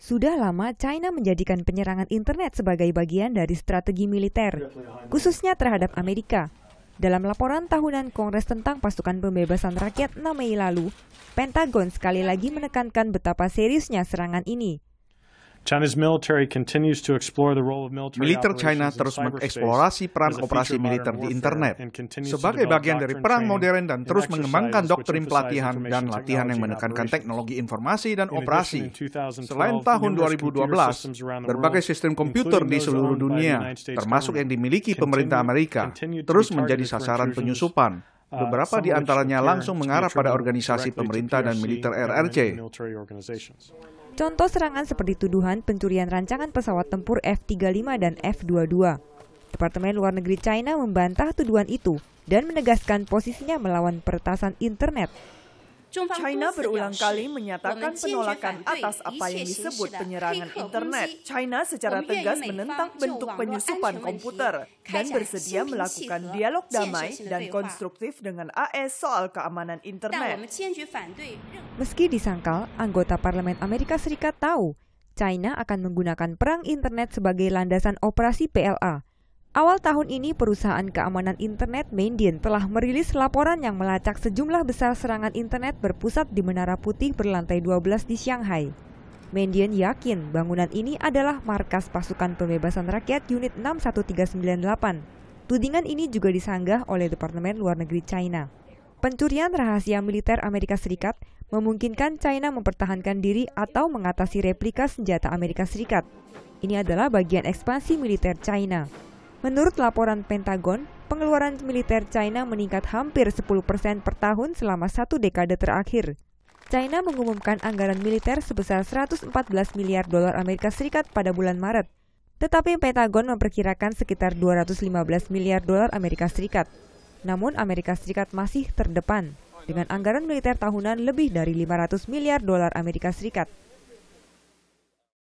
Sudah lama China menjadikan penyerangan internet sebagai bagian dari strategi militer, khususnya terhadap Amerika. Dalam laporan tahunan Kongres tentang pasukan pembebasan rakyat 6 Mei lalu, Pentagon sekali lagi menekankan betapa seriusnya serangan ini. Militer China terus mengeksplorasi peran operasi militer di internet sebagai bagian dari perang modern dan terus mengembangkan doktrin pelatihan dan latihan yang menekankan teknologi informasi dan operasi. Selain tahun 2012, berbagai sistem komputer di seluruh dunia, termasuk yang dimiliki pemerintah Amerika, terus menjadi sasaran penyusupan. Beberapa di antaranya langsung mengarah pada organisasi pemerintah dan militer RRC. Contoh serangan seperti tuduhan pencurian rancangan pesawat tempur F-35 dan F-22. Departemen Luar Negeri China membantah tuduhan itu dan menegaskan posisinya melawan peretasan internet China berulang kali menyatakan penolakan atas apa yang disebut penyerangan internet. China secara tegas menentang bentuk penyusupan komputer dan bersedia melakukan dialog damai dan konstruktif dengan AS e soal keamanan internet. Meski disangkal, anggota parlemen Amerika Serikat tahu China akan menggunakan perang internet sebagai landasan operasi PLA Awal tahun ini, perusahaan keamanan internet Mendian telah merilis laporan yang melacak sejumlah besar serangan internet berpusat di Menara Putih berlantai 12 di Shanghai. Mendian yakin bangunan ini adalah markas pasukan pembebasan rakyat unit 61398. Tudingan ini juga disanggah oleh Departemen Luar Negeri China. Pencurian rahasia militer Amerika Serikat memungkinkan China mempertahankan diri atau mengatasi replika senjata Amerika Serikat. Ini adalah bagian ekspansi militer China. Menurut laporan Pentagon, pengeluaran militer China meningkat hampir 10 persen per tahun selama satu dekade terakhir. China mengumumkan anggaran militer sebesar 114 miliar dolar Amerika Serikat pada bulan Maret. Tetapi Pentagon memperkirakan sekitar 215 miliar dolar Amerika Serikat. Namun Amerika Serikat masih terdepan dengan anggaran militer tahunan lebih dari 500 miliar dolar Amerika Serikat.